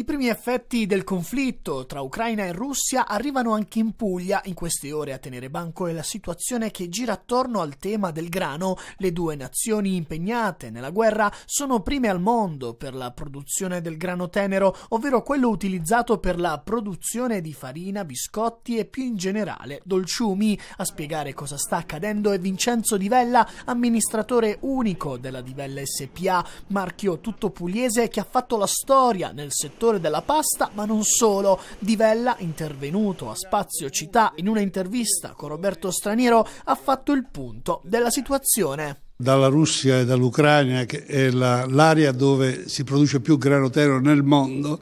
I primi effetti del conflitto tra Ucraina e Russia arrivano anche in Puglia. In queste ore a tenere banco è la situazione che gira attorno al tema del grano. Le due nazioni impegnate nella guerra sono prime al mondo per la produzione del grano tenero, ovvero quello utilizzato per la produzione di farina, biscotti e più in generale dolciumi. A spiegare cosa sta accadendo è Vincenzo Di Vella, amministratore unico della Di Vella SPA, marchio tutto pugliese che ha fatto la storia nel settore creatore della pasta, ma non solo. Di Vella, intervenuto a Spazio Città in una intervista con Roberto Straniero, ha fatto il punto della situazione dalla Russia e dall'Ucraina, che è l'area dove si produce più grano terreno nel mondo,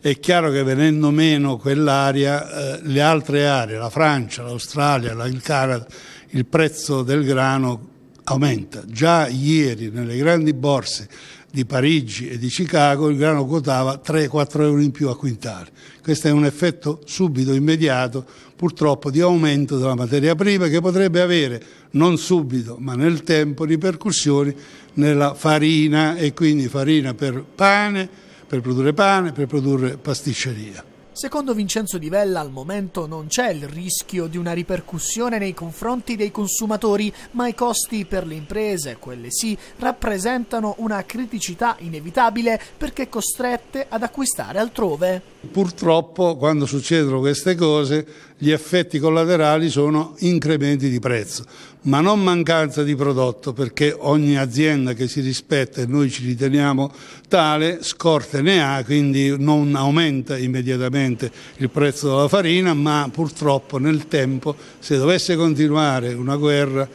è chiaro che venendo meno quell'area, eh, le altre aree, la Francia, l'Australia, il Canada, il prezzo del grano aumenta. Già ieri nelle grandi borse di Parigi e di Chicago il grano quotava 3-4 euro in più a quintale. Questo è un effetto subito, immediato, purtroppo di aumento della materia prima che potrebbe avere, non subito ma nel tempo, ripercussioni nella farina e quindi farina per pane, per produrre pane, per produrre pasticceria. Secondo Vincenzo Di Vella al momento non c'è il rischio di una ripercussione nei confronti dei consumatori, ma i costi per le imprese, quelle sì, rappresentano una criticità inevitabile perché costrette ad acquistare altrove. Purtroppo quando succedono queste cose gli effetti collaterali sono incrementi di prezzo, ma non mancanza di prodotto perché ogni azienda che si rispetta e noi ci riteniamo tale scorte ne ha, quindi non aumenta immediatamente il prezzo della farina, ma purtroppo nel tempo se dovesse continuare una guerra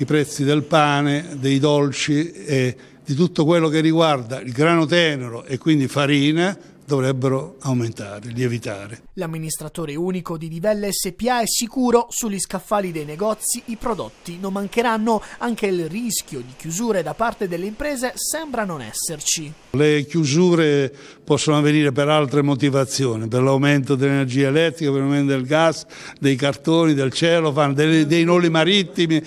i prezzi del pane, dei dolci e di tutto quello che riguarda il grano tenero e quindi farina dovrebbero aumentare, lievitare. L'amministratore unico di Livella SPA è sicuro sugli scaffali dei negozi i prodotti non mancheranno, anche il rischio di chiusure da parte delle imprese sembra non esserci. Le chiusure possono avvenire per altre motivazioni, per l'aumento dell'energia elettrica, per l'aumento del gas, dei cartoni, del cielo, dei, dei noli marittimi.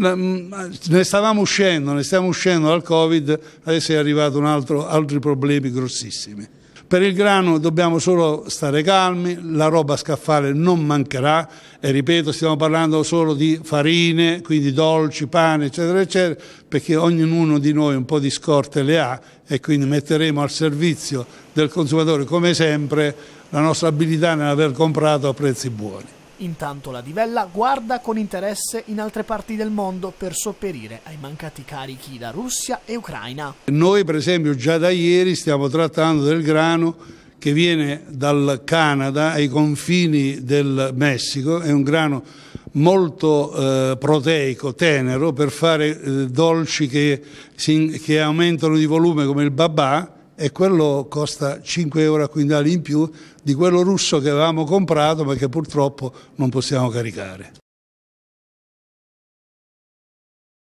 Mm, ne stavamo uscendo, ne stiamo uscendo dal Covid, adesso è arrivato un altro, altri problemi grossissimi. Per il grano dobbiamo solo stare calmi, la roba a scaffale non mancherà e ripeto stiamo parlando solo di farine, quindi dolci, pane eccetera eccetera perché ognuno di noi un po' di scorte le ha e quindi metteremo al servizio del consumatore come sempre la nostra abilità nell'aver comprato a prezzi buoni. Intanto la Divella guarda con interesse in altre parti del mondo per sopperire ai mancati carichi da Russia e Ucraina. Noi per esempio già da ieri stiamo trattando del grano che viene dal Canada ai confini del Messico, è un grano molto eh, proteico, tenero, per fare eh, dolci che, che aumentano di volume come il babà, e quello costa 5 euro a quintale in più di quello russo che avevamo comprato ma che purtroppo non possiamo caricare.